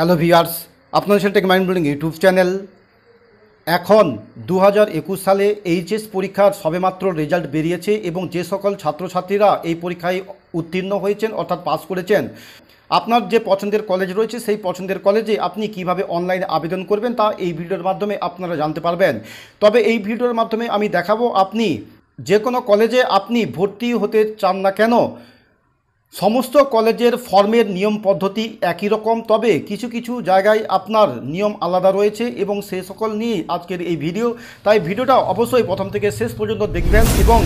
hello viewers আপনার সেলটেক mind building YouTube channel এখন দু সালে এইচএস পরীক্ষার সবেমাত্র রেজাল্ট বেরিয়েছে এবং যে সকল ছাত্রছাত্রীরা এই পরীক্ষায় উত্তীর্ণ হয়েছেন অর্থাৎ পাস করেছেন আপনার যে পছন্দের কলেজ রয়েছে সেই পছন্দের কলেজে আপনি কিভাবে অনলাইনে আবেদন করবেন তা এই ভিডিওর মাধ্যমে আপনারা জানতে পারবেন তবে এই ভিডিওর মাধ্যমে আমি দেখাবো আপনি যে কোনো কলেজে আপনি ভর্তি হতে চান না কেন সমস্ত কলেজের ফর্মের নিয়ম পদ্ধতি একই রকম তবে কিছু কিছু জায়গায় আপনার নিয়ম আলাদা রয়েছে এবং সে সকল নিয়ে আজকের এই ভিডিও তাই ভিডিওটা অবশ্যই প্রথম থেকে শেষ পর্যন্ত দেখবেন এবং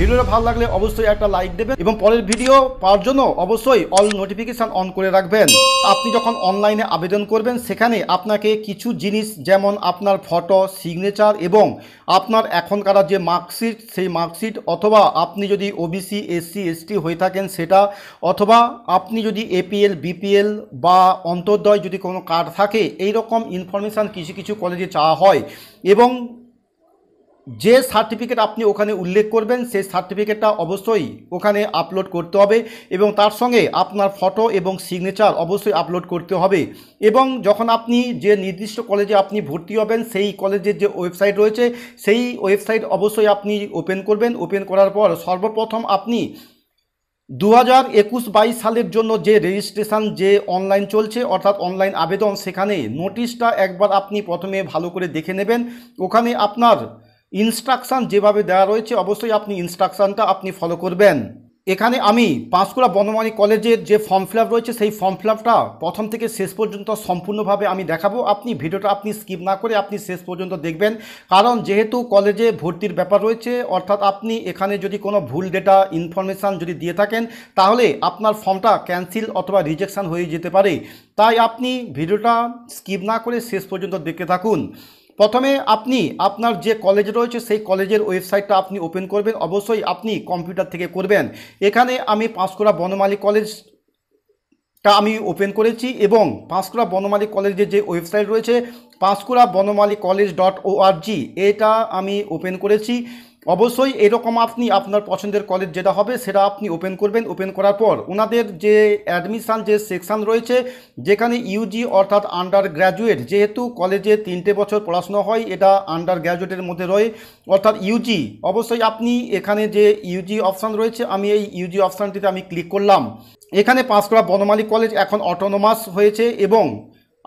ভিডিওটা ভালো লাগলে অবশ্যই একটা লাইক দেবেন এবং পরের ভিডিও পাওয়ার জন্য অবশ্যই অল নোটিফিকেশান অন করে রাখবেন আপনি যখন অনলাইনে আবেদন করবেন সেখানে আপনাকে কিছু জিনিস যেমন আপনার ফটো সিগনেচার এবং আপনার এখনকার যে মার্কশিট সেই মার্কশিট অথবা আপনি যদি ওবিসি এসসি এসটি হয়ে থাকেন সেটা অথবা আপনি যদি এপিএল বিপিএল বা অন্তর্দয় যদি কোনো কার্ড থাকে এই রকম ইনফরমেশান কিছু কিছু কলেজে চাওয়া হয় এবং যে সার্টিফিকেট আপনি ওখানে উল্লেখ করবেন সেই সার্টিফিকেটটা অবশ্যই ওখানে আপলোড করতে হবে এবং তার সঙ্গে আপনার ফটো এবং সিগনেচার অবশ্যই আপলোড করতে হবে এবং যখন আপনি যে নির্দিষ্ট কলেজে আপনি ভর্তি হবেন সেই কলেজের যে ওয়েবসাইট রয়েছে সেই ওয়েবসাইট অবশ্যই আপনি ওপেন করবেন ওপেন করার পর সর্বপ্রথম আপনি দু হাজার একুশ বাইশ সালের জন্য যে রেজিস্ট্রেশন যে অনলাইন চলছে অর্থাৎ অনলাইন আবেদন সেখানে নোটিশটা একবার আপনি প্রথমে ভালো করে দেখে নেবেন ওখানে আপনার ইনস্ট্রাকশান যেভাবে দেওয়া রয়েছে অবশ্যই আপনি ইনস্ট্রাকশানটা আপনি ফলো করবেন এখানে আমি পাঁশকুড়া বনমানি কলেজের যে ফর্ম ফিল রয়েছে সেই ফর্ম ফিল প্রথম থেকে শেষ পর্যন্ত সম্পূর্ণভাবে আমি দেখাবো আপনি ভিডিওটা আপনি স্কিপ না করে আপনি শেষ পর্যন্ত দেখবেন কারণ যেহেতু কলেজে ভর্তির ব্যাপার রয়েছে অর্থাৎ আপনি এখানে যদি কোনো ভুল ডেটা ইনফরমেশান যদি দিয়ে থাকেন তাহলে আপনার ফর্মটা ক্যান্সেল অথবা রিজেকশান হয়ে যেতে পারে তাই আপনি ভিডিওটা স্কিপ না করে শেষ পর্যন্ত দেখে থাকুন প্রথমে আপনি আপনার যে কলেজ রয়েছে সেই কলেজের ওয়েবসাইটটা আপনি ওপেন করবেন অবশ্যই আপনি কম্পিউটার থেকে করবেন এখানে আমি পাঁশকুড়া বনমালী কলেজ তা আমি ওপেন করেছি এবং পাঁশকুড়া বনমালী কলেজের যে ওয়েবসাইট রয়েছে Panskura Banamali college dot ORG এটা আমি ওপেন করেছি অবশ্যই এরকম আপনি আপনার পছন্দের কলেজ যেটা হবে সেটা আপনি ওপেন করবেন ওপেন করার পর ওনাদের যে অ্যাডমিশান যে সেকশান রয়েছে যেখানে ইউজি অর্থাৎ আন্ডার গ্র্যাজুয়েট যেহেতু কলেজে তিনটে বছর পড়াশোনা হয় এটা আন্ডার গ্র্যাজুয়েটের মধ্যে রয়ে অর্থাৎ ইউজি অবশ্যই আপনি এখানে যে ইউজি অপশান রয়েছে আমি এই ইউজি অপশানটিতে আমি ক্লিক করলাম এখানে করা বনমালী কলেজ এখন অটোনোমাস হয়েছে এবং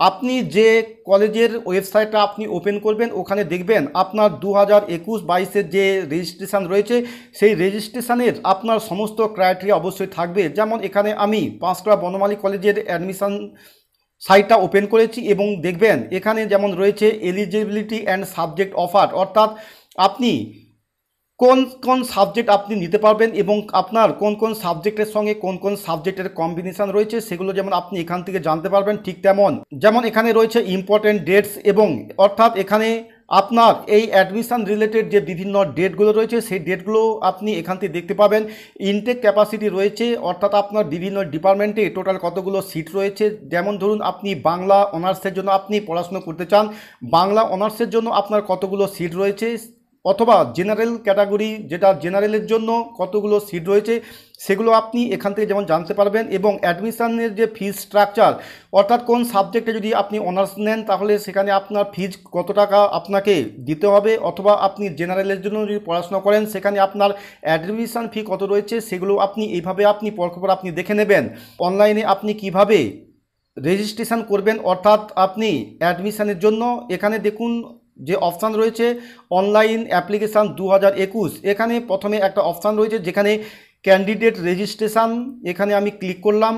আপনি যে কলেজের ওয়েবসাইটটা আপনি ওপেন করবেন ওখানে দেখবেন আপনার দু হাজার একুশ বাইশের যে রেজিস্ট্রেশান রয়েছে সেই রেজিস্ট্রেশানের আপনার সমস্ত ক্রাইটেরিয়া অবশ্যই থাকবে যেমন এখানে আমি পাঁচটা বনমালী কলেজের অ্যাডমিশান সাইটটা ওপেন করেছি এবং দেখবেন এখানে যেমন রয়েছে এলিজিবিলিটি অ্যান্ড সাবজেক্ট অফার অর্থাৎ আপনি কোন কোন সাবজেক্ট আপনি নিতে পারবেন এবং আপনার কোন কোন সাবজেক্টের সঙ্গে কোন কোন সাবজেক্টের কম্বিনেশান রয়েছে সেগুলো যেমন আপনি এখান থেকে জানতে পারবেন ঠিক তেমন যেমন এখানে রয়েছে ইম্পর্টেন্ট ডেটস এবং অর্থাৎ এখানে আপনার এই অ্যাডমিশান রিলেটেড যে বিভিন্ন ডেটগুলো রয়েছে সেই ডেটগুলো আপনি এখান থেকে দেখতে পাবেন ইনটেক ক্যাপাসিটি রয়েছে অর্থাৎ আপনার বিভিন্ন ডিপার্টমেন্টে টোটাল কতগুলো সিট রয়েছে যেমন ধরুন আপনি বাংলা অনার্সের জন্য আপনি পড়াশুনো করতে চান বাংলা অনার্সের জন্য আপনার কতগুলো সিট রয়েছে অথবা জেনারেল ক্যাটাগরি যেটা জেনারেলের জন্য কতগুলো সিট রয়েছে সেগুলো আপনি এখান থেকে যেমন জানতে পারবেন এবং অ্যাডমিশানের যে ফিজ স্ট্রাকচার অর্থাৎ কোন সাবজেক্টে যদি আপনি অনার্স নেন তাহলে সেখানে আপনার ফিজ কত টাকা আপনাকে দিতে হবে অথবা আপনি জেনারেলের জন্য যদি পড়াশোনা করেন সেখানে আপনার অ্যাডমিশান ফি কত রয়েছে সেগুলো আপনি এইভাবে আপনি পরক্ষপর আপনি দেখে নেবেন অনলাইনে আপনি কিভাবে রেজিস্ট্রেশন করবেন অর্থাৎ আপনি অ্যাডমিশানের জন্য এখানে দেখুন যে অপশান রয়েছে অনলাইন অ্যাপ্লিকেশান দু একুশ এখানে প্রথমে একটা অপশান রয়েছে যেখানে ক্যান্ডিডেট রেজিস্ট্রেশান এখানে আমি ক্লিক করলাম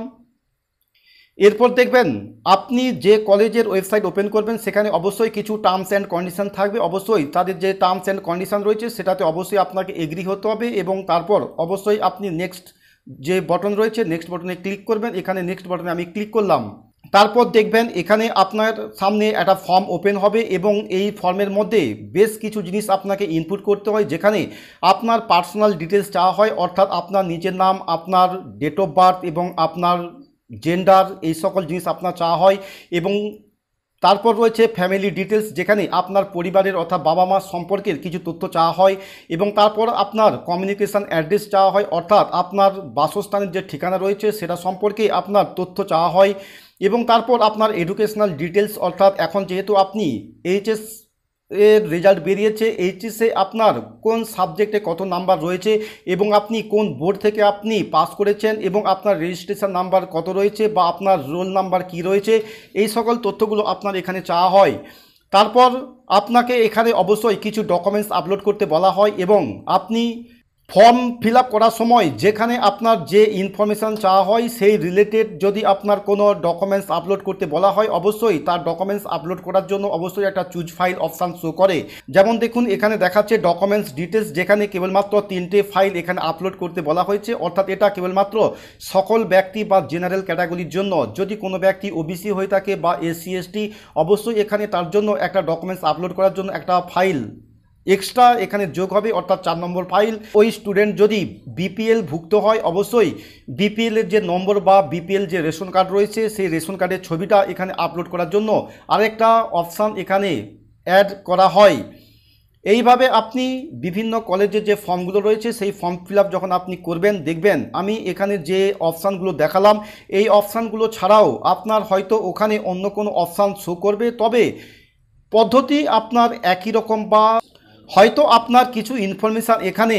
এরপর দেখবেন আপনি যে কলেজের ওয়েবসাইট ওপেন করবেন সেখানে অবশ্যই কিছু টার্মস অ্যান্ড কন্ডিশান থাকবে অবশ্যই তাদের যে টার্মস অ্যান্ড কন্ডিশান রয়েছে সেটাতে অবশ্যই আপনাকে এগ্রি হতে হবে এবং তারপর অবশ্যই আপনি নেক্সট যে বটন রয়েছে নেক্সট বটনে ক্লিক করবেন এখানে নেক্সট বটনে আমি ক্লিক করলাম তারপর দেখবেন এখানে আপনার সামনে একটা ফর্ম ওপেন হবে এবং এই ফর্মের মধ্যে বেশ কিছু জিনিস আপনাকে ইনপুট করতে হয় যেখানে আপনার পার্সোনাল ডিটেলস চাওয়া হয় অর্থাৎ আপনার নিজের নাম আপনার ডেট অফ বার্থ এবং আপনার জেন্ডার এই সকল জিনিস আপনার চাওয়া হয় এবং তারপর রয়েছে ফ্যামিলি ডিটেলস যেখানে আপনার পরিবারের অর্থাৎ বাবা মা সম্পর্কের কিছু তথ্য চাওয়া হয় এবং তারপর আপনার কমিউনিকেশান অ্যাড্রেস চাওয়া হয় অর্থাৎ আপনার বাসস্থানের যে ঠিকানা রয়েছে সেটা সম্পর্কে আপনার তথ্য চাওয়া হয় এবং তারপর আপনার এডুকেশনাল ডিটেলস অর্থাৎ এখন যেহেতু আপনি এইচএস এর রেজাল্ট বেরিয়েছে এইচএসে আপনার কোন সাবজেক্টে কত নাম্বার রয়েছে এবং আপনি কোন বোর্ড থেকে আপনি পাস করেছেন এবং আপনার রেজিস্ট্রেশন নাম্বার কত রয়েছে বা আপনার রোল নাম্বার কি রয়েছে এই সকল তথ্যগুলো আপনার এখানে চাওয়া হয় তারপর আপনাকে এখানে অবশ্যই কিছু ডকুমেন্টস আপলোড করতে বলা হয় এবং আপনি ফর্ম ফিল করার সময় যেখানে আপনার যে ইনফরমেশান চাওয়া হয় সেই রিলেটেড যদি আপনার কোনো ডকুমেন্টস আপলোড করতে বলা হয় অবশ্যই তার ডকুমেন্টস আপলোড করার জন্য অবশ্যই একটা চুজ ফাইল অপশান শো করে যেমন দেখুন এখানে দেখাচ্ছে ডকুমেন্টস ডিটেলস যেখানে কেবলমাত্র তিনটে ফাইল এখানে আপলোড করতে বলা হয়েছে অর্থাৎ এটা কেবলমাত্র সকল ব্যক্তি বা জেনারেল ক্যাটাগরির জন্য যদি কোনো ব্যক্তি ওবিসি হয়ে থাকে বা এসসি এসটি অবশ্যই এখানে তার জন্য একটা ডকুমেন্টস আপলোড করার জন্য একটা ফাইল এক্সট্রা এখানে যোগ হবে অর্থাৎ চার নম্বর ফাইল ওই স্টুডেন্ট যদি বিপিএল ভুক্ত হয় অবশ্যই বিপিএলের যে নম্বর বা বিপিএল যে রেশন কার্ড রয়েছে সেই রেশন কার্ডের ছবিটা এখানে আপলোড করার জন্য আরেকটা অপশান এখানে অ্যাড করা হয় এইভাবে আপনি বিভিন্ন কলেজের যে ফর্মগুলো রয়েছে সেই ফর্ম ফিল যখন আপনি করবেন দেখবেন আমি এখানে যে অপশানগুলো দেখালাম এই অপশানগুলো ছাড়াও আপনার হয়তো ওখানে অন্য কোনো অপশান শো করবে তবে পদ্ধতি আপনার একই রকম বা হয়তো আপনার কিছু ইনফরমেশান এখানে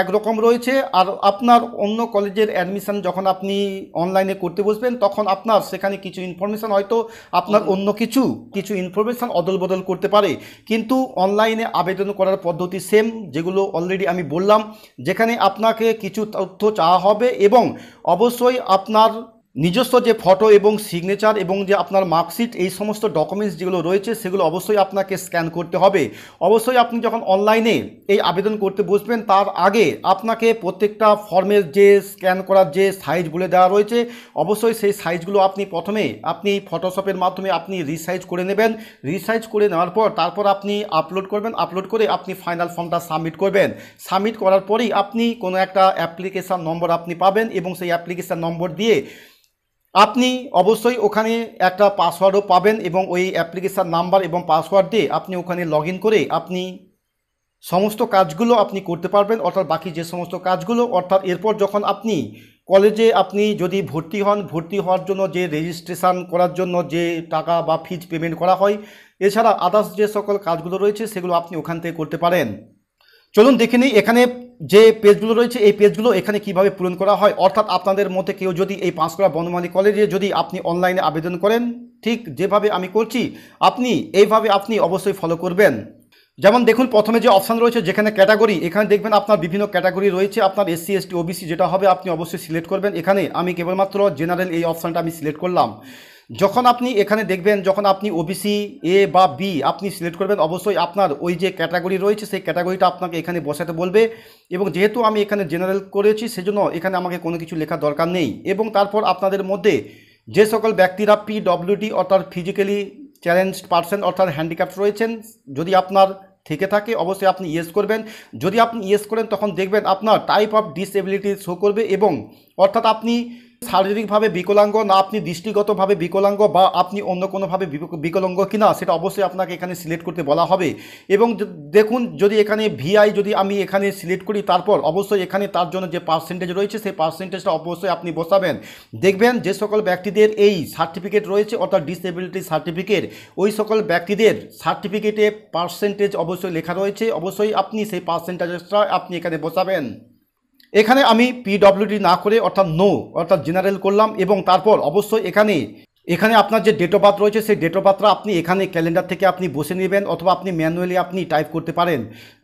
একরকম রয়েছে আর আপনার অন্য কলেজের অ্যাডমিশান যখন আপনি অনলাইনে করতে বসবেন তখন আপনার সেখানে কিছু ইনফরমেশান হয়তো আপনার অন্য কিছু কিছু ইনফরমেশান অদল বদল করতে পারে কিন্তু অনলাইনে আবেদন করার পদ্ধতি সেম যেগুলো অলরেডি আমি বললাম যেখানে আপনাকে কিছু তথ্য চাওয়া হবে এবং অবশ্যই আপনার নিজস্ব যে ফটো এবং সিগনেচার এবং যে আপনার মার্কশিট এই সমস্ত ডকুমেন্টস যেগুলো রয়েছে সেগুলো অবশ্যই আপনাকে স্ক্যান করতে হবে অবশ্যই আপনি যখন অনলাইনে এই আবেদন করতে বসবেন তার আগে আপনাকে প্রত্যেকটা ফর্মের যে স্ক্যান করার যে সাইজ বলে দেওয়া রয়েছে অবশ্যই সেই সাইজগুলো আপনি প্রথমে আপনি ফটোশপের মাধ্যমে আপনি রিসাইজ করে নেবেন রিসাইজ করে নেওয়ার পর তারপর আপনি আপলোড করবেন আপলোড করে আপনি ফাইনাল ফর্মটা সাবমিট করবেন সাবমিট করার পরেই আপনি কোনো একটা অ্যাপ্লিকেশান নম্বর আপনি পাবেন এবং সেই অ্যাপ্লিকেশান নম্বর দিয়ে আপনি অবশ্যই ওখানে একটা পাসওয়ার্ডও পাবেন এবং ওই অ্যাপ্লিকেশান নাম্বার এবং পাসওয়ার্ড দিয়ে আপনি ওখানে লগ করে আপনি সমস্ত কাজগুলো আপনি করতে পারবেন অর্থাৎ বাকি যে সমস্ত কাজগুলো অর্থাৎ এরপর যখন আপনি কলেজে আপনি যদি ভর্তি হন ভর্তি হওয়ার জন্য যে রেজিস্ট্রেশন করার জন্য যে টাকা বা ফিজ পেমেন্ট করা হয় এছাড়া আদার্স যে সকল কাজগুলো রয়েছে সেগুলো আপনি ওখান থেকে করতে পারেন চলুন দেখে নিই এখানে যে পেজগুলো রয়েছে এই পেজগুলো এখানে কিভাবে পূরণ করা হয় অর্থাৎ আপনাদের মধ্যে কেউ যদি এই পাঁচকড়া বনমালী কলেজে যদি আপনি অনলাইনে আবেদন করেন ঠিক যেভাবে আমি করছি আপনি এইভাবে আপনি অবশ্যই ফলো করবেন যেমন দেখুন প্রথমে যে অপশান রয়েছে যেখানে ক্যাটাগরি এখানে দেখবেন আপনার বিভিন্ন ক্যাটাগরি রয়েছে আপনার এসসি এসটি ওবিসি যেটা হবে আপনি অবশ্যই সিলেক্ট করবেন এখানে আমি কেবলমাত্র জেনারেল এই অপশানটা আমি সিলেক্ট করলাম যখন আপনি এখানে দেখবেন যখন আপনি ওবিসি এ বা বি আপনি সিলেক্ট করবেন অবশ্যই আপনার ওই যে ক্যাটাগরি রয়েছে সেই ক্যাটাগরিটা আপনাকে এখানে বসাতে বলবে এবং যেহেতু আমি এখানে জেনারেল করেছি সেজন্য এখানে আমাকে কোনো কিছু লেখার দরকার নেই এবং তারপর আপনাদের মধ্যে যে সকল ব্যক্তিরা পিডব্লিউডি অর্থাৎ ফিজিক্যালি চ্যালেঞ্জড পার্সন অর্থাৎ হ্যান্ডিক্যাপ্ট রয়েছেন যদি আপনার থেকে থাকে অবশ্যই আপনি ইয়েস করবেন যদি আপনি ইয়েস করেন তখন দেখবেন আপনার টাইপ অফ ডিসএবিলিটি শো করবে এবং অর্থাৎ আপনি শারীরিকভাবে বিকলাঙ্গ না আপনি দৃষ্টিগতভাবে বিকলাঙ্গ বা আপনি অন্য কোনোভাবে বিকলাঙ্গ কিনা সেটা অবশ্যই আপনাকে এখানে সিলেক্ট করতে বলা হবে এবং দেখুন যদি এখানে ভিআই যদি আমি এখানে সিলেক্ট করি তারপর অবশ্যই এখানে তার জন্য যে পার্সেন্টেজ রয়েছে সেই পার্সেন্টেজটা অবশ্যই আপনি বসাবেন দেখবেন যে সকল ব্যক্তিদের এই সার্টিফিকেট রয়েছে অর্থাৎ ডিসেবিলিটি সার্টিফিকেট ওই সকল ব্যক্তিদের সার্টিফিকেটে পার্সেন্টেজ অবশ্যই লেখা রয়েছে অবশ্যই আপনি সেই পার্সেন্টেজটা আপনি এখানে বসাবেন এখানে আমি পিডব্লিউডি না করে অর্থাৎ নো অর্থাৎ জেনারেল করলাম এবং তারপর অবশ্যই এখানে এখানে আপনার যে ডেট অফ বার্থ রয়েছে সেই ডেট অফ বার্থটা আপনি এখানে ক্যালেন্ডার থেকে আপনি বসে নেবেন অথবা আপনি ম্যানুয়ালি আপনি টাইপ করতে পারেন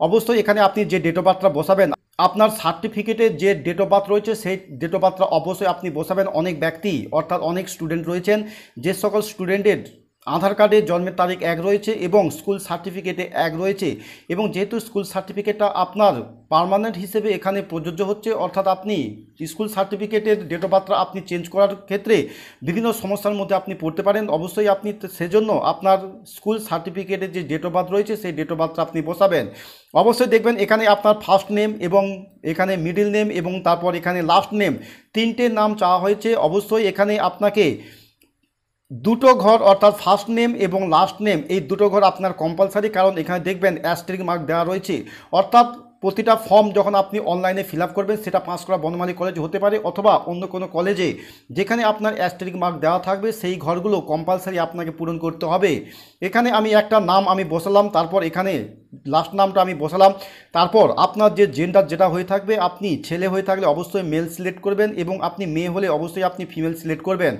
অবশ্যই এখানে আপনি যে ডেট অফ বার্থটা বসাবেন আপনার সার্টিফিকেটের যে ডেট অফ বার্থ রয়েছে সেই ডেট অফ বার্থটা অবশ্যই আপনি বসাবেন অনেক ব্যক্তি অর্থাৎ অনেক স্টুডেন্ট রয়েছেন যে সকল স্টুডেন্টের আধার কার্ডে জন্মের তারিখ এক রয়েছে এবং স্কুল সার্টিফিকেটে এক রয়েছে এবং যেহেতু স্কুল সার্টিফিকেটটা আপনার পারমানেন্ট হিসেবে এখানে প্রযোজ্য হচ্ছে অর্থাৎ আপনি স্কুল সার্টিফিকেটের ডেট অফ বার্থটা আপনি চেঞ্জ করার ক্ষেত্রে বিভিন্ন সমস্যার মধ্যে আপনি পড়তে পারেন অবশ্যই আপনি সেজন্য আপনার স্কুল সার্টিফিকেটের যে ডেট অফ বার্থ রয়েছে সেই ডেট অফ বার্থটা আপনি বসাবেন অবশ্যই দেখবেন এখানে আপনার ফার্স্ট নেম এবং এখানে মিডিল নেম এবং তারপর এখানে লাস্ট নেম তিনটে নাম চাওয়া হয়েছে অবশ্যই এখানে আপনাকে দুটো ঘর অর্থাৎ ফার্স্ট নেম এবং লাস্ট নেম এই দুটো ঘর আপনার কম্পালসারি কারণ এখানে দেখবেন অ্যাস্ট্রিক মার্ক দেওয়া রয়েছে অর্থাৎ প্রতিটা ফর্ম যখন আপনি অনলাইনে ফিল আপ করবেন সেটা পাস করা বনমালী কলেজ হতে পারে অথবা অন্য কোনো কলেজে যেখানে আপনার অ্যাস্টেরিক মার্ক দেওয়া থাকবে সেই ঘরগুলো কম্পালসারি আপনাকে পূরণ করতে হবে এখানে আমি একটা নাম আমি বসালাম তারপর এখানে লাস্ট নামটা আমি বসালাম তারপর আপনার যে জেন্ডার যেটা হয়ে থাকবে আপনি ছেলে হয়ে থাকলে অবশ্যই মেল সিলেক্ট করবেন এবং আপনি মেয়ে হলে অবশ্যই আপনি ফিমেল সিলেক্ট করবেন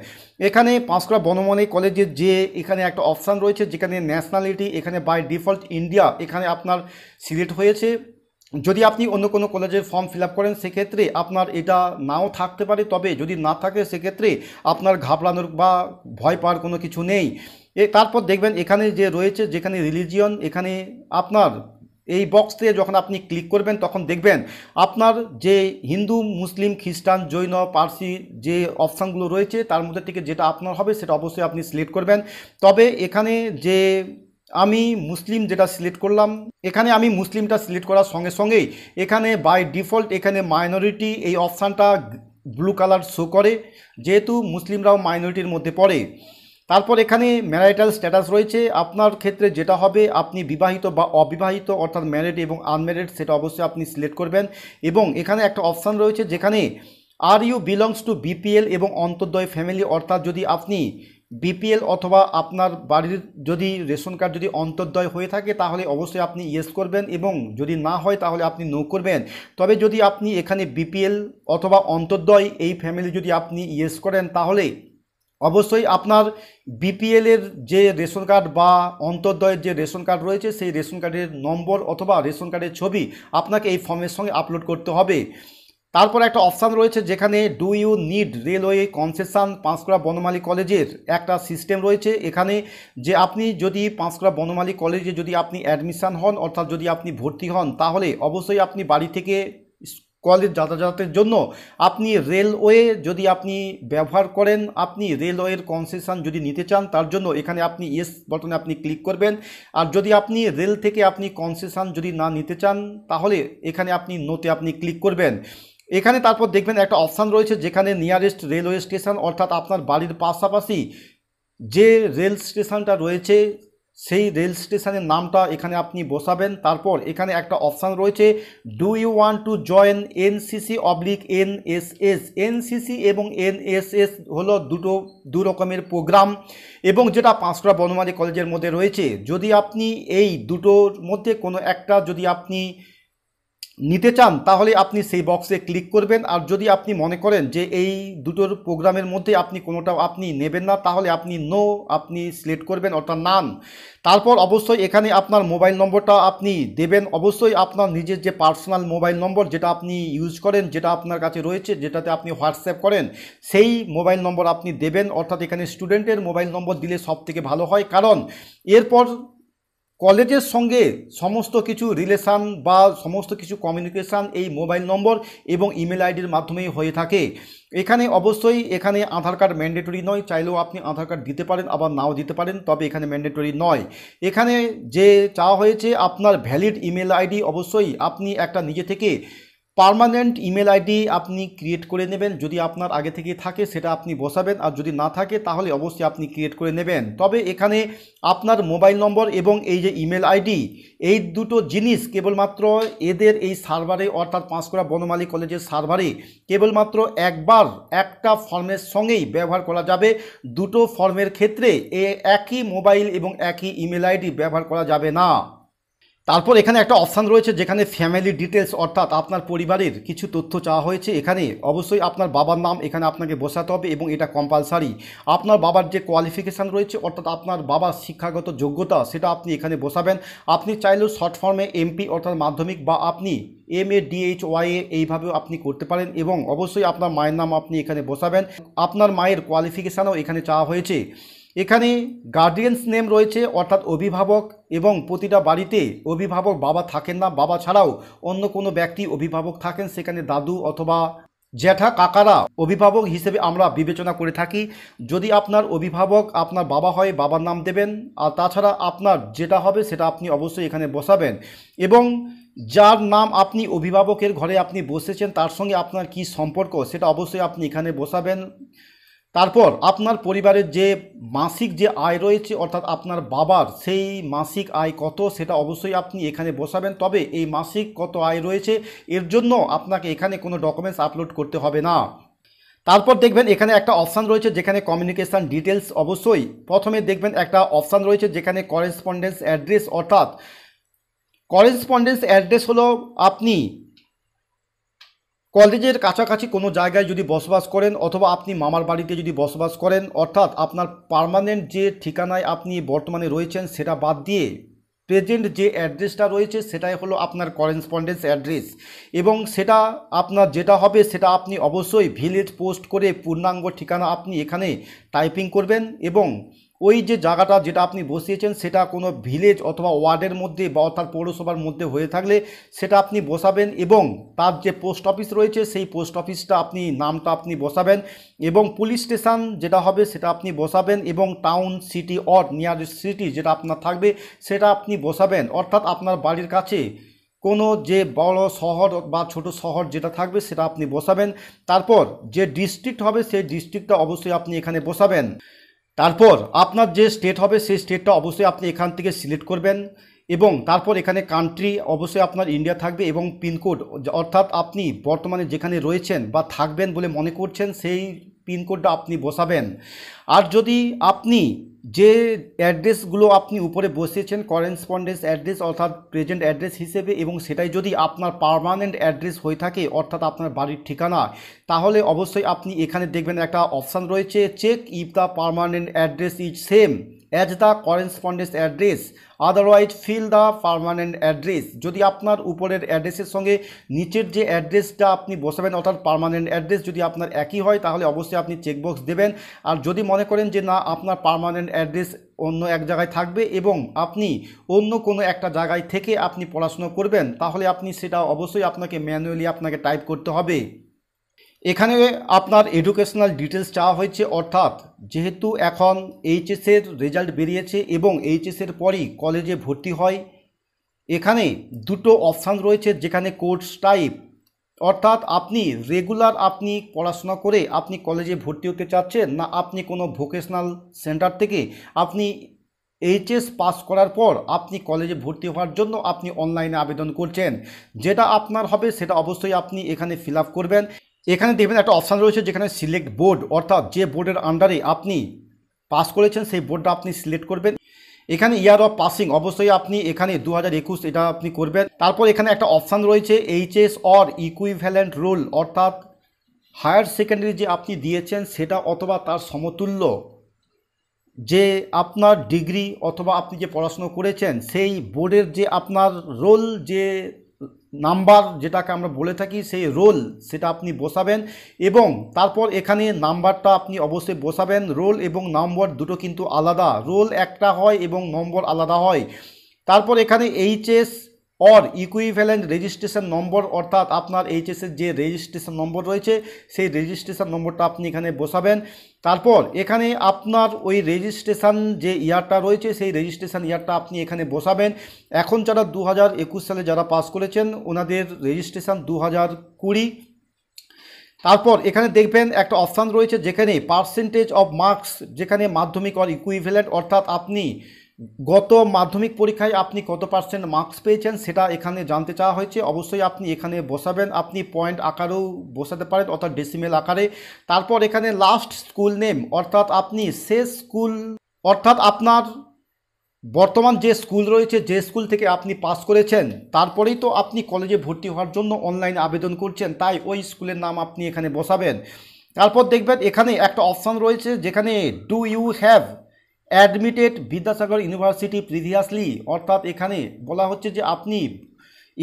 এখানে পাঁচকড়া বনমনে কলেজের যে এখানে একটা অপশান রয়েছে যেখানে ন্যাশনালিটি এখানে বাই ডিফল্ট ইন্ডিয়া এখানে আপনার সিলেক্ট হয়েছে যদি আপনি অন্য কোনো কলেজের ফর্ম ফিল করেন সেক্ষেত্রে আপনার এটা নাও থাকতে পারে তবে যদি না থাকে সেক্ষেত্রে আপনার ঘাবড়ানোর বা ভয় পাওয়ার কোনো কিছু নেই এ তারপর দেখবেন এখানে যে রয়েছে যেখানে রিলিজিয়ন এখানে আপনার এই বক্সতে যখন আপনি ক্লিক করবেন তখন দেখবেন আপনার যে হিন্দু মুসলিম খ্রিস্টান জৈন পার্সি যে অপশানগুলো রয়েছে তার মধ্যে থেকে যেটা আপনার হবে সেটা অবশ্যই আপনি সিলেক্ট করবেন তবে এখানে যে আমি মুসলিম যেটা সিলেক্ট করলাম এখানে আমি মুসলিমটা সিলেক্ট করার সঙ্গে সঙ্গেই এখানে বাই ডিফল্ট এখানে মাইনরিটি এই অপশানটা ব্লু কালার শো করে যেহেতু মুসলিমরাও মাইনরিটির মধ্যে পড়ে তারপর এখানে ম্যারাইটাল স্ট্যাটাস রয়েছে আপনার ক্ষেত্রে যেটা হবে আপনি বিবাহিত বা অবিবাহিত অর্থাৎ ম্যারিড এবং আনম্যারিড সেটা অবশ্যই আপনি সিলেক্ট করবেন এবং এখানে একটা অপশান রয়েছে যেখানে are you belongs to BPL এবং অন্তর্দয় ফ্যামিলি অর্থাৎ যদি আপনি বিপিএল অথবা আপনার বাড়ির যদি রেশন কার্ড যদি অন্তর্দয় হয়ে থাকে তাহলে অবশ্যই আপনি ইয়েস করবেন এবং যদি না হয় তাহলে আপনি নো করবেন তবে যদি আপনি এখানে বিপিএল অথবা অন্তর্দয় এই ফ্যামিলি যদি আপনি ইয়েস করেন তাহলে অবশ্যই আপনার বিপিএলের যে রেশন কার্ড বা অন্তর্দয়ের যে রেশন কার্ড রয়েছে সেই রেশন কার্ডের নম্বর অথবা রেশন কার্ডের ছবি আপনাকে এই ফর্মের সঙ্গে আপলোড করতে হবে তারপর একটা অপশান রয়েছে যেখানে do you need railway concession Panskura Banamali কলেজের একটা সিস্টেম রয়েছে এখানে যে আপনি যদি পাঁশকুড়া বনমালী কলেজে যদি আপনি অ্যাডমিশান হন অর্থাৎ যদি আপনি ভর্তি হন তাহলে অবশ্যই আপনি বাড়ি থেকে কলেজ যাতায়াতের জন্য আপনি রেলওয়ে যদি আপনি ব্যবহার করেন আপনি রেলওয়ের কনসেশন যদি নিতে চান তার জন্য এখানে আপনি ইয়েস বটনে আপনি ক্লিক করবেন আর যদি আপনি রেল থেকে আপনি কনসেশন যদি না নিতে চান তাহলে এখানে আপনি নোতে আপনি ক্লিক করবেন এখানে তারপর দেখবেন একটা অপশান রয়েছে যেখানে নিয়ারেস্ট রেলওয়ে স্টেশন অর্থাৎ আপনার বাড়ির পাশাপাশি যে রেল স্টেশনটা রয়েছে সেই রেল স্টেশনের নামটা এখানে আপনি বসাবেন তারপর এখানে একটা অপশান রয়েছে do you want to join NCC oblique NSS NCC এবং এনএসএস হলো দুটো দু রকমের প্রোগ্রাম এবং যেটা পাঁচটা বনমালী কলেজের মধ্যে রয়েছে যদি আপনি এই দুটোর মধ্যে কোনো একটা যদি আপনি নিতে চান তাহলে আপনি সেই বক্সে ক্লিক করবেন আর যদি আপনি মনে করেন যে এই দুটোর প্রোগ্রামের মধ্যে আপনি কোনোটাও আপনি নেবেন না তাহলে আপনি নো আপনি সিলেক্ট করবেন অর্থাৎ নান তারপর অবশ্যই এখানে আপনার মোবাইল নম্বরটা আপনি দেবেন অবশ্যই আপনার নিজের যে পার্সোনাল মোবাইল নম্বর যেটা আপনি ইউজ করেন যেটা আপনার কাছে রয়েছে যেটাতে আপনি হোয়াটসঅ্যাপ করেন সেই মোবাইল নম্বর আপনি দেবেন অর্থাৎ এখানে স্টুডেন্টের মোবাইল নম্বর দিলে সব থেকে ভালো হয় কারণ এরপর কলেজের সঙ্গে সমস্ত কিছু রিলেশান বা সমস্ত কিছু কমিউনিকেশান এই মোবাইল নম্বর এবং ইমেল আইডির মাধ্যমেই হয়ে থাকে এখানে অবশ্যই এখানে আধার কার্ড ম্যান্ডেটরি নয় চাইলেও আপনি আধার কার্ড দিতে পারেন আবার নাও দিতে পারেন তবে এখানে ম্যান্ডেটরি নয় এখানে যে চাওয়া হয়েছে আপনার ভ্যালিড ইমেল আইডি অবশ্যই আপনি একটা নিজে থেকে পারমানেন্ট ইমেল আইডি আপনি ক্রিয়েট করে নেবেন যদি আপনার আগে থেকে থাকে সেটা আপনি বসাবেন আর যদি না থাকে তাহলে অবশ্যই আপনি ক্রিয়েট করে নেবেন তবে এখানে আপনার মোবাইল নম্বর এবং এই যে ইমেল আইডি এই দুটো জিনিস কেবলমাত্র এদের এই সার্ভারে অর্থাৎ পাঁচকড়া বনমালী কলেজের সার্ভারে কেবলমাত্র একবার একটা ফর্মের সঙ্গেই ব্যবহার করা যাবে দুটো ফর্মের ক্ষেত্রে এ একই মোবাইল এবং একই ইমেল আইডি ব্যবহার করা যাবে না তারপর এখানে একটা অপশান রয়েছে যেখানে ফ্যামিলি ডিটেলস অর্থাৎ আপনার পরিবারের কিছু তথ্য চাওয়া হয়েছে এখানে অবশ্যই আপনার বাবার নাম এখানে আপনাকে বসাতে হবে এবং এটা কম্পালসারি আপনার বাবার যে কোয়ালিফিকেশান রয়েছে অর্থাৎ আপনার বাবার শিক্ষাগত যোগ্যতা সেটা আপনি এখানে বসাবেন আপনি চাইলেও শর্ট ফর্মে এমপি অর্থাৎ মাধ্যমিক বা আপনি এম এ ডিএইচ ওয়াই এইভাবেও আপনি করতে পারেন এবং অবশ্যই আপনার মায়ের নাম আপনি এখানে বসাবেন আপনার মায়ের কোয়ালিফিকেশানও এখানে চাওয়া হয়েছে এখানে গার্ডিয়ান্স নেম রয়েছে অর্থাৎ অভিভাবক এবং প্রতিটা বাড়িতে অভিভাবক বাবা থাকেন না বাবা ছাড়াও অন্য কোনো ব্যক্তি অভিভাবক থাকেন সেখানে দাদু অথবা জ্যাঠা কাকারা অভিভাবক হিসেবে আমরা বিবেচনা করে থাকি যদি আপনার অভিভাবক আপনার বাবা হয় বাবার নাম দেবেন আর তাছাড়া আপনার যেটা হবে সেটা আপনি অবশ্যই এখানে বসাবেন এবং যার নাম আপনি অভিভাবকের ঘরে আপনি বসেছেন তার সঙ্গে আপনার কি সম্পর্ক সেটা অবশ্যই আপনি এখানে বসাবেন তারপর আপনার পরিবারের যে মাসিক যে আয় রয়েছে অর্থাৎ আপনার বাবার সেই মাসিক আয় কত সেটা অবশ্যই আপনি এখানে বসাবেন তবে এই মাসিক কত আয় রয়েছে এর জন্য আপনাকে এখানে কোনো ডকুমেন্টস আপলোড করতে হবে না তারপর দেখবেন এখানে একটা অপশান রয়েছে যেখানে কমিউনিকেশান ডিটেলস অবশ্যই প্রথমে দেখবেন একটা অপশান রয়েছে যেখানে করেসপন্ডেন্স অ্যাড্রেস অর্থাৎ করেসপন্ডেন্স অ্যাড্রেস হলো আপনি কলেজের কাছাকাছি কোনো জায়গায় যদি বসবাস করেন অথবা আপনি মামার বাড়িতে যদি বসবাস করেন অর্থাৎ আপনার পারমানেন্ট যে ঠিকানায় আপনি বর্তমানে রয়েছেন সেটা বাদ দিয়ে প্রেজেন্ট যে অ্যাড্রেসটা রয়েছে সেটাই হলো আপনার করেসপন্ডেন্স অ্যাড্রেস এবং সেটা আপনার যেটা হবে সেটা আপনি অবশ্যই ভিলেজ পোস্ট করে পূর্ণাঙ্গ ঠিকানা আপনি এখানে টাইপিং করবেন এবং ওই যে জায়গাটা যেটা আপনি বসিয়েছেন সেটা কোনো ভিলেজ অথবা ওয়ার্ডের মধ্যে বা অর্থাৎ পৌরসভার মধ্যে হয়ে থাকলে সেটা আপনি বসাবেন এবং তার যে পোস্ট অফিস রয়েছে সেই পোস্ট অফিসটা আপনি নামটা আপনি বসাবেন এবং পুলিশ স্টেশন যেটা হবে সেটা আপনি বসাবেন এবং town city or near city যেটা আপনার থাকবে সেটা আপনি বসাবেন অর্থাৎ আপনার বাড়ির কাছে কোনো যে বড় শহর বা ছোট শহর যেটা থাকবে সেটা আপনি বসাবেন তারপর যে ডিস্ট্রিক্ট হবে সেই ডিস্ট্রিক্টটা অবশ্যই আপনি এখানে বসাবেন তারপর আপনার যে স্টেট হবে সেই স্টেটটা অবশ্যই আপনি এখান থেকে সিলেক্ট করবেন এবং তারপর এখানে কান্ট্রি অবশ্যই আপনার ইন্ডিয়া থাকবে এবং পিনকোড অর্থাৎ আপনি বর্তমানে যেখানে রয়েছেন বা থাকবেন বলে মনে করছেন সেই পিনকোডটা আপনি বসাবেন আর যদি আপনি যে অ্যাড্রেসগুলো আপনি উপরে বসিয়েছেন করেন্সপন্ডেন্স অ্যাড্রেস অর্থাৎ প্রেজেন্ট অ্যাড্রেস হিসেবে এবং সেটাই যদি আপনার পারমানেন্ট অ্যাড্রেস হয়ে থাকে অর্থাৎ আপনার বাড়ির ঠিকানা তাহলে অবশ্যই আপনি এখানে দেখবেন একটা অপশান রয়েছে check if the permanent address is same as the correspondence address otherwise fill the permanent address যদি আপনার উপরের অ্যাড্রেসের সঙ্গে নিচের যে অ্যাড্রেসটা আপনি বসাবেন অর্থাৎ পারমানেন্ট অ্যাড্রেস যদি আপনার একই হয় তাহলে অবশ্যই আপনি চেকবক্স দেবেন আর যদি মনে করেন যে না আপনার পারমানেন্ট অ্যাড্রেস অন্য এক জায়গায় থাকবে এবং আপনি অন্য কোনো একটা জায়গায় থেকে আপনি পড়াশুনো করবেন তাহলে আপনি সেটা অবশ্যই আপনাকে ম্যানুয়ালি আপনাকে টাইপ করতে হবে এখানে আপনার এডুকেশনাল ডিটেলস চাওয়া হয়েছে অর্থাৎ যেহেতু এখন এইচএসের রেজাল্ট বেরিয়েছে এবং এইচএসের পরই কলেজে ভর্তি হয় এখানে দুটো অপশান রয়েছে যেখানে কোর্স টাইপ অর্থাৎ আপনি রেগুলার আপনি পড়াশোনা করে আপনি কলেজে ভর্তি হতে চাচ্ছেন না আপনি কোনো ভোকেশনাল সেন্টার থেকে আপনি এইচএস পাস করার পর আপনি কলেজে ভর্তি হওয়ার জন্য আপনি অনলাইনে আবেদন করছেন যেটা আপনার হবে সেটা অবশ্যই আপনি এখানে ফিল করবেন এখানে দেখবেন একটা অপশান রয়েছে যেখানে সিলেক্ট বোর্ড অর্থাৎ যে বোর্ডের আন্ডারে আপনি পাস করেছেন সেই বোর্ডটা আপনি সিলেক্ট করবেন এখানে ইয়ার অফ পাসিং অবশ্যই আপনি এখানে দু হাজার এটা আপনি করবেন তারপর এখানে একটা অপশান রয়েছে এইচএস অর ইকুইভ্যালেন্ট রোল অর্থাৎ হায়ার সেকেন্ডারি যে আপনি দিয়েছেন সেটা অথবা তার সমতুল্য যে আপনার ডিগ্রি অথবা আপনি যে পড়াশুনো করেছেন সেই বোর্ডের যে আপনার রোল যে নাম্বার যেটাকে আমরা বলে থাকি সেই রোল সেটা আপনি বসাবেন এবং তারপর এখানে নাম্বারটা আপনি অবশ্যই বসাবেন রোল এবং নম্বর দুটো কিন্তু আলাদা রোল একটা হয় এবং নম্বর আলাদা হয় তারপর এখানে HS or equivalent registration number অর্থাৎ আপনার এইচএসের যে রেজিস্ট্রেশন নম্বর রয়েছে সেই রেজিস্ট্রেশন নম্বরটা আপনি এখানে বসাবেন তারপর এখানে আপনার ওই রেজিস্ট্রেশন যে ইয়ারটা রয়েছে সেই রেজিস্ট্রেশন ইয়ারটা আপনি এখানে বসাবেন এখন যারা দু সালে যারা পাস করেছেন ওনাদের রেজিস্ট্রেশন দু হাজার কুড়ি তারপর এখানে দেখবেন একটা অপশান রয়েছে যেখানে পার্সেন্টেজ অফ মার্কস যেখানে মাধ্যমিক অর ইকুইভ্যালেন্ট অর্থাৎ আপনি গত মাধ্যমিক পরীক্ষায় আপনি কত পার্সেন্ট মার্কস পেয়েছেন সেটা এখানে জানতে চাওয়া হয়েছে অবশ্যই আপনি এখানে বসাবেন আপনি পয়েন্ট আকারেও বসাতে পারেন অর্থাৎ ডেসিমেল আকারে তারপর এখানে লাস্ট স্কুল নেম অর্থাৎ আপনি শেষ স্কুল অর্থাৎ আপনার বর্তমান যে স্কুল রয়েছে যে স্কুল থেকে আপনি পাস করেছেন তারপরেই তো আপনি কলেজে ভর্তি হওয়ার জন্য অনলাইনে আবেদন করছেন তাই ওই স্কুলের নাম আপনি এখানে বসাবেন তারপর দেখবেন এখানে একটা অপশান রয়েছে যেখানে do you have admitted Vidyasagar university previously অর্থাৎ এখানে বলা হচ্ছে যে আপনি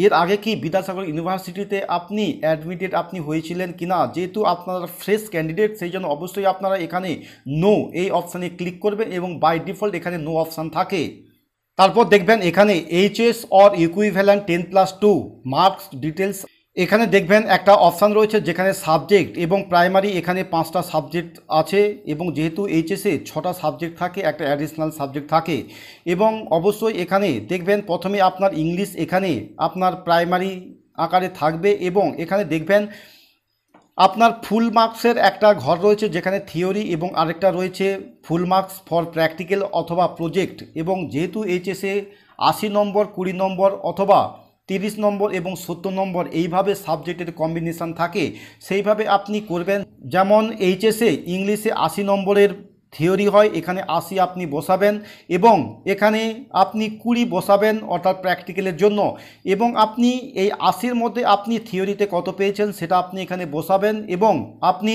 এর আগে কি বিদ্যাসাগর ইউনিভার্সিটিতে আপনি অ্যাডমিটেড আপনি হয়েছিলেন কি না যেহেতু আপনারা ফ্রেশ ক্যান্ডিডেট সেই জন্য অবশ্যই আপনারা এখানে নো এই অপশানে ক্লিক করবেন এবং বাই ডিফল্ট এখানে নো অপশান থাকে তারপর দেখবেন এখানে HS or equivalent ten plus two marks details এখানে দেখবেন একটা অপশান রয়েছে যেখানে সাবজেক্ট এবং প্রাইমারি এখানে পাঁচটা সাবজেক্ট আছে এবং যেহেতু এইচএসে ছটা সাবজেক্ট থাকে একটা অ্যাডিশনাল সাবজেক্ট থাকে এবং অবশ্যই এখানে দেখবেন প্রথমে আপনার ইংলিশ এখানে আপনার প্রাইমারি আকারে থাকবে এবং এখানে দেখবেন আপনার ফুল মার্কসের একটা ঘর রয়েছে যেখানে থিওরি এবং আরেকটা রয়েছে ফুল মার্কস ফর প্র্যাকটিক্যাল অথবা প্রজেক্ট এবং যেহেতু এইচএসে আশি নম্বর কুড়ি নম্বর অথবা তিরিশ নম্বর এবং সত্তর নম্বর এইভাবে সাবজেক্টের কম্বিনেশান থাকে সেইভাবে আপনি করবেন যেমন এইচএসে ইংলিশে আশি নম্বরের থিওরি হয় এখানে আশি আপনি বসাবেন এবং এখানে আপনি কুড়ি বসাবেন অর্থাৎ প্র্যাকটিক্যালের জন্য এবং আপনি এই আশির মধ্যে আপনি থিওরিতে কত পেয়েছেন সেটা আপনি এখানে বসাবেন এবং আপনি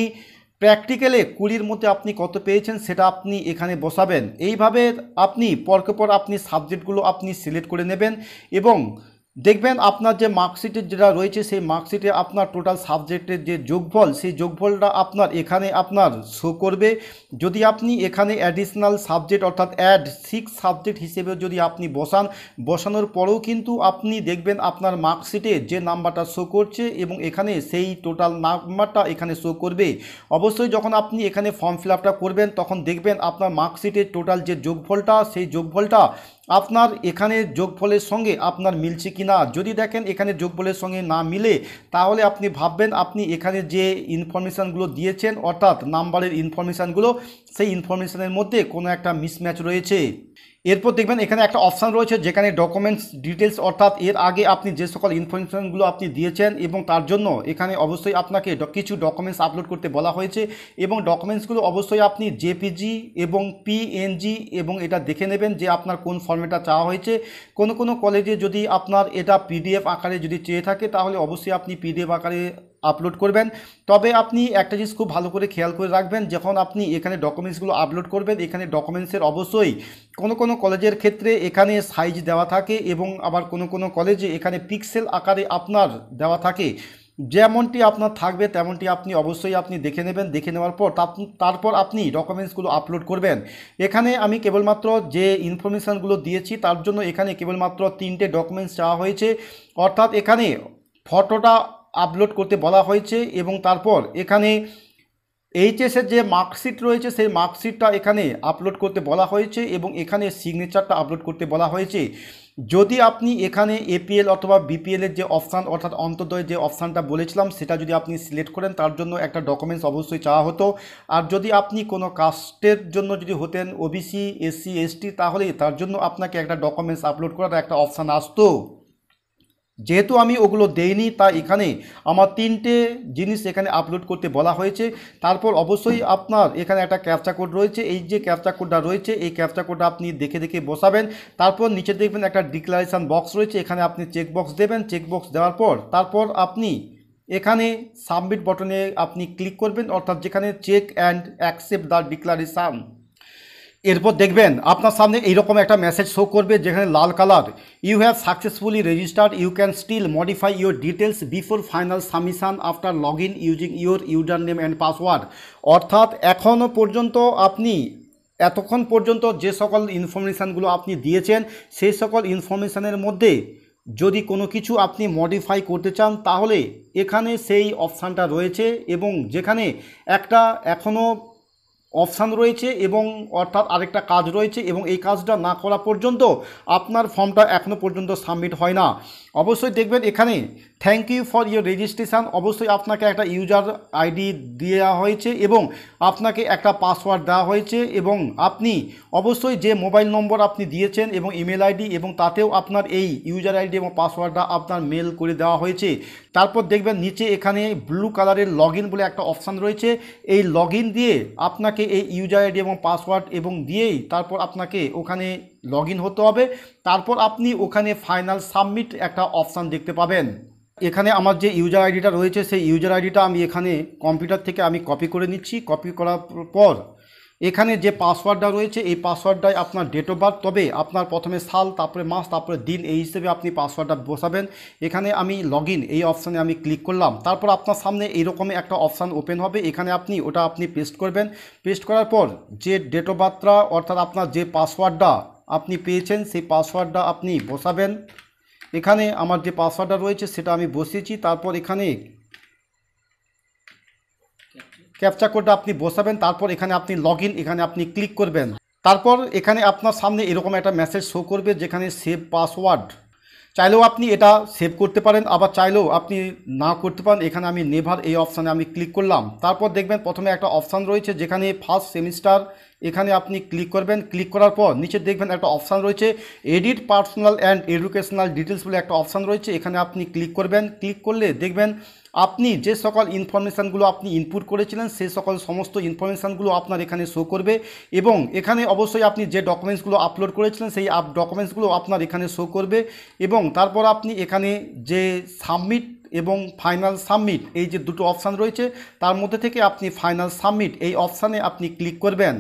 প্র্যাকটিক্যালে কুড়ির মধ্যে আপনি কত পেয়েছেন সেটা আপনি এখানে বসাবেন এইভাবে আপনি পরকে পর আপনি সাবজেক্টগুলো আপনি সিলেক্ট করে নেবেন এবং দেখবেন আপনার যে মার্কশিটের যেটা রয়েছে সেই মার্কশিটে আপনার টোটাল সাবজেক্টের যে যোগফল সেই যোগফলটা আপনার এখানে আপনার শো করবে যদি আপনি এখানে অ্যাডিশনাল সাবজেক্ট অর্থাৎ অ্যাড সিক্স সাবজেক্ট হিসেবে যদি আপনি বসান বসানোর পরেও কিন্তু আপনি দেখবেন আপনার মার্কশিটে যে নাম্বারটা শো করছে এবং এখানে সেই টোটাল নাম্বারটা এখানে শো করবে অবশ্যই যখন আপনি এখানে ফর্ম ফিল করবেন তখন দেখবেন আপনার মার্কশিটের টোটাল যে যোগফলটা সেই যোগফলটা আপনার এখানে যোগফলের সঙ্গে আপনার মিলছে কি না যদি দেখেন এখানে যোগফলের সঙ্গে না মিলে তাহলে আপনি ভাববেন আপনি এখানে যে ইনফরমেশানগুলো দিয়েছেন অর্থাৎ নাম্বারের ইনফরমেশানগুলো সেই ইনফরমেশানের মধ্যে কোনো একটা মিসম্যাচ রয়েছে এরপর দেখবেন এখানে একটা অপশান রয়েছে যেখানে ডকুমেন্টস ডিটেলস অর্থাৎ এর আগে আপনি যে সকল ইনফরমেশনগুলো আপনি দিয়েছেন এবং তার জন্য এখানে অবশ্যই আপনাকে কিছু ডকুমেন্টস আপলোড করতে বলা হয়েছে এবং ডকুমেন্টসগুলো অবশ্যই আপনি জেপিজি এবং পিএনজি এবং এটা দেখে নেবেন যে আপনার কোন ফর্মেটটা চাওয়া হয়েছে কোনো কোনো কলেজে যদি আপনার এটা পিডিএফ আকারে যদি চেয়ে থাকে তাহলে অবশ্যই আপনি পিডিএফ আকারে আপলোড করবেন তবে আপনি একটা জিনিস খুব ভালো করে খেয়াল করে রাখবেন যখন আপনি এখানে ডকুমেন্টসগুলো আপলোড করবেন এখানে ডকুমেন্টসের অবশ্যই কোনো কোনো কলেজের ক্ষেত্রে এখানে সাইজ দেওয়া থাকে এবং আবার কোনো কোনো কলেজে এখানে পিক্সেল আকারে আপনার দেওয়া থাকে যেমনটি আপনার থাকবে তেমনটি আপনি অবশ্যই আপনি দেখে নেবেন দেখে নেওয়ার পর তারপর আপনি ডকুমেন্টসগুলো আপলোড করবেন এখানে আমি কেবলমাত্র যে ইনফরমেশানগুলো দিয়েছি তার জন্য এখানে কেবলমাত্র তিনটে ডকুমেন্টস চাওয়া হয়েছে অর্থাৎ এখানে ফটোটা আপলোড করতে বলা হয়েছে এবং তারপর এখানে এইচএসের যে মার্কশিট রয়েছে সেই মার্কশিটটা এখানে আপলোড করতে বলা হয়েছে এবং এখানে সিগনেচারটা আপলোড করতে বলা হয়েছে যদি আপনি এখানে এপিএল অথবা বিপিএলের যে অপশান অর্থাৎ অন্তদয় যে অপশানটা বলেছিলাম সেটা যদি আপনি সিলেক্ট করেন তার জন্য একটা ডকুমেন্টস অবশ্যই চাওয়া হতো আর যদি আপনি কোনো কাস্টের জন্য যদি হতেন ওবিসি এসসি এসটি তাহলে তার জন্য আপনাকে একটা ডকুমেন্টস আপলোড করার একটা অপশান আসতো যেহেতু আমি ওগুলো দেইনি তা এখানে আমার তিনটে জিনিস এখানে আপলোড করতে বলা হয়েছে তারপর অবশ্যই আপনার এখানে একটা ক্যাপচা কোড রয়েছে এই যে ক্যাপচা কোডটা রয়েছে এই ক্যাপচা কোডটা আপনি দেখে দেখে বসাবেন তারপর নিচে দেখবেন একটা ডিক্লারেশান বক্স রয়েছে এখানে আপনি চেকবক্স দেবেন চেকবক্স দেওয়ার পর তারপর আপনি এখানে সাবমিট বটনে আপনি ক্লিক করবেন অর্থাৎ যেখানে check and accept the declaration এরপর দেখবেন আপনার সামনে এইরকম একটা মেসেজ শো করবে যেখানে লাল colour you have successfully registered you can still modify your details before final submission after log in using your user name and password অর্থাৎ এখনও পর্যন্ত আপনি এতক্ষণ পর্যন্ত যে সকল ইনফরমেশানগুলো আপনি দিয়েছেন সেই সকল ইনফরমেশানের মধ্যে যদি কোনো কিছু আপনি মডিফাই করতে চান তাহলে এখানে সেই অপশানটা রয়েছে এবং যেখানে একটা এখনও অপশান রয়েছে এবং অর্থাৎ আরেকটা কাজ রয়েছে এবং এই কাজটা না করা পর্যন্ত আপনার ফর্মটা এখনও পর্যন্ত সাবমিট হয় না অবশ্যই দেখবেন এখানে thank you for your registration অবশ্যই আপনাকে একটা ইউজার আইডি দেওয়া হয়েছে এবং আপনাকে একটা পাসওয়ার্ড দেওয়া হয়েছে এবং আপনি অবশ্যই যে মোবাইল নম্বর আপনি দিয়েছেন এবং ইমেল আইডি এবং তাতেও আপনার এই ইউজার আইডি এবং পাসওয়ার্ডটা আপনার মেল করে দেওয়া হয়েছে তারপর দেখবেন নিচে এখানে ব্লু কালারের লগ বলে একটা অপশান রয়েছে এই লগ দিয়ে আপনাকে এই ইউজার আইডি এবং পাসওয়ার্ড এবং দিয়েই তারপর আপনাকে ওখানে লগ হতে হবে তারপর আপনি ওখানে ফাইনাল সাবমিট একটা অপশান দেখতে পাবেন এখানে আমার যে ইউজার আইডিটা রয়েছে সেই ইউজার আইডিটা আমি এখানে কম্পিউটার থেকে আমি কপি করে নিচ্ছি কপি করার পর এখানে যে পাসওয়ার্ডটা রয়েছে এই পাসওয়ার্ডটাই আপনার ডেট অফ বার্থ তবে আপনার প্রথমে সাল তারপরে মাস তারপরে দিন এই হিসেবে আপনি পাসওয়ার্ডটা বসাবেন এখানে আমি লগ এই অপশানে আমি ক্লিক করলাম তারপর আপনার সামনে এইরকমই একটা অপশান ওপেন হবে এখানে আপনি ওটা আপনি পেস্ট করবেন পেস্ট করার পর যে ডেট অফ বার্থটা অর্থাৎ আপনার যে পাসওয়ার্ডটা আপনি পেয়েছেন সেই পাসওয়ার্ডটা আপনি বসাবেন এখানে আমার যে পাসওয়ার্ডটা রয়েছে সেটা আমি বসিয়েছি তারপর এখানে ক্যাপচা কোডটা আপনি বসাবেন তারপর এখানে আপনি লগ এখানে আপনি ক্লিক করবেন তারপর এখানে আপনার সামনে এরকম একটা মেসেজ শো করবে যেখানে সেভ পাসওয়ার্ড চাইলেও আপনি এটা সেভ করতে পারেন আবার চাইলেও আপনি না করতে পারেন এখানে আমি নেভার এই অপশানে আমি ক্লিক করলাম তারপর দেখবেন প্রথমে একটা অপশান রয়েছে যেখানে ফার্স্ট সেমিস্টার এখানে আপনি ক্লিক করবেন ক্লিক করার পর নিচে দেখবেন একটা অপশান রয়েছে edit personal and educational details বলে একটা অপশান রয়েছে এখানে আপনি ক্লিক করবেন ক্লিক করলে দেখবেন আপনি যে সকল ইনফরমেশানগুলো আপনি ইনপুট করেছিলেন সে সকল সমস্ত ইনফরমেশানগুলো আপনার এখানে শো করবে এবং এখানে অবশ্যই আপনি যে ডকুমেন্টসগুলো আপলোড করেছিলেন সেই আপ ডকুমেন্টসগুলো আপনার এখানে শো করবে এবং তারপর আপনি এখানে যে সাবমিট এবং ফাইনাল সাবমিট এই যে দুটো অপশান রয়েছে তার মধ্যে থেকে আপনি ফাইনাল সাবমিট এই অপশানে আপনি ক্লিক করবেন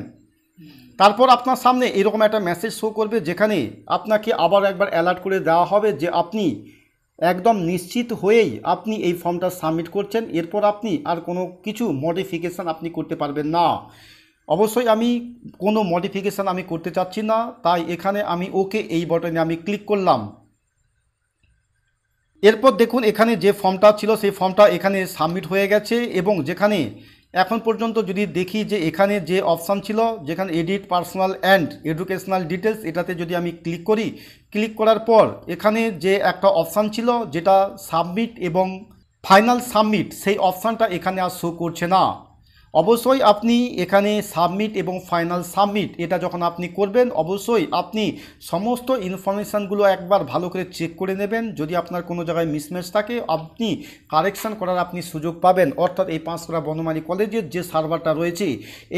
তারপর আপনার সামনে এরকম একটা মেসেজ শো করবে যেখানে আপনাকে আবার একবার অ্যালার্ট করে দেওয়া হবে যে আপনি একদম নিশ্চিত হয়েই আপনি এই ফর্মটা সাবমিট করছেন এরপর আপনি আর কোনো কিছু মডিফিকেশান আপনি করতে পারবেন না অবশ্যই আমি কোনো মডিফিকেশান আমি করতে চাচ্ছি না তাই এখানে আমি ওকে এই বটনে আমি ক্লিক করলাম এরপর দেখুন এখানে যে ফর্মটা ছিল সেই ফর্মটা এখানে সাবমিট হয়ে গেছে এবং যেখানে এখন পর্যন্ত যদি দেখি যে এখানে যে অপশান ছিল যেখানে edit personal and educational details এটাতে যদি আমি ক্লিক করি ক্লিক করার পর এখানে যে একটা অপশান ছিল যেটা সাবমিট এবং ফাইনাল সাবমিট সেই অপশানটা এখানে আর শো করছে না অবশ্যই আপনি এখানে সাবমিট এবং ফাইনাল সাবমিট এটা যখন আপনি করবেন অবশ্যই আপনি সমস্ত ইনফরমেশানগুলো একবার ভালো করে চেক করে নেবেন যদি আপনার কোনো জায়গায় মিসম্যাচ থাকে আপনি কারেকশান করার আপনি সুযোগ পাবেন অর্থাৎ এই পাঁচকড়া বনমালী কলেজের যে সার্ভারটা রয়েছে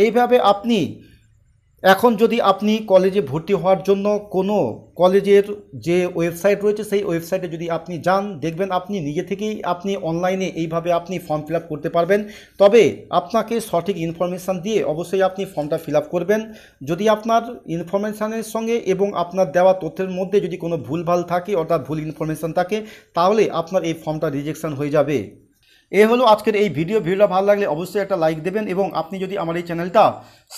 এইভাবে আপনি এখন যদি আপনি কলেজে ভর্তি হওয়ার জন্য কোনো কলেজের যে ওয়েবসাইট রয়েছে সেই ওয়েবসাইটে যদি আপনি যান দেখবেন আপনি নিজে থেকেই আপনি অনলাইনে এইভাবে আপনি ফর্ম ফিল করতে পারবেন তবে আপনাকে সঠিক ইনফরমেশান দিয়ে অবশ্যই আপনি ফর্মটা ফিল করবেন যদি আপনার ইনফরমেশানের সঙ্গে এবং আপনার দেওয়া তথ্যের মধ্যে যদি কোনো ভুলভাল থাকে অর্থাৎ ভুল ইনফরমেশান থাকে তাহলে আপনার এই ফর্মটা রিজেকশান হয়ে যাবে এ হলো আজকের এই ভিডিও ভিডিও ভালো লাগলে অবশ্যই একটা লাইক দেবেন এবং আপনি যদি আমার এই চ্যানেলটা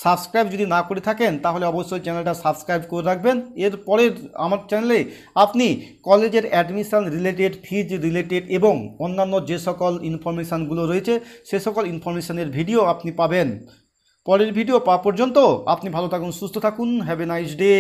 সাবস্ক্রাইব যদি না করে থাকেন তাহলে অবশ্যই চ্যানেলটা সাবস্ক্রাইব করে রাখবেন এরপরে আমার চ্যানেলে আপনি কলেজের অ্যাডমিশান রিলেটেড ফিজ রিলেটেড এবং অন্যান্য যে সকল ইনফরমেশানগুলো রয়েছে সে সকল ইনফরমেশানের ভিডিও আপনি পাবেন পরের ভিডিও পাওয়া পর্যন্ত আপনি ভালো থাকুন সুস্থ থাকুন হ্যাভ এ নাইস ডে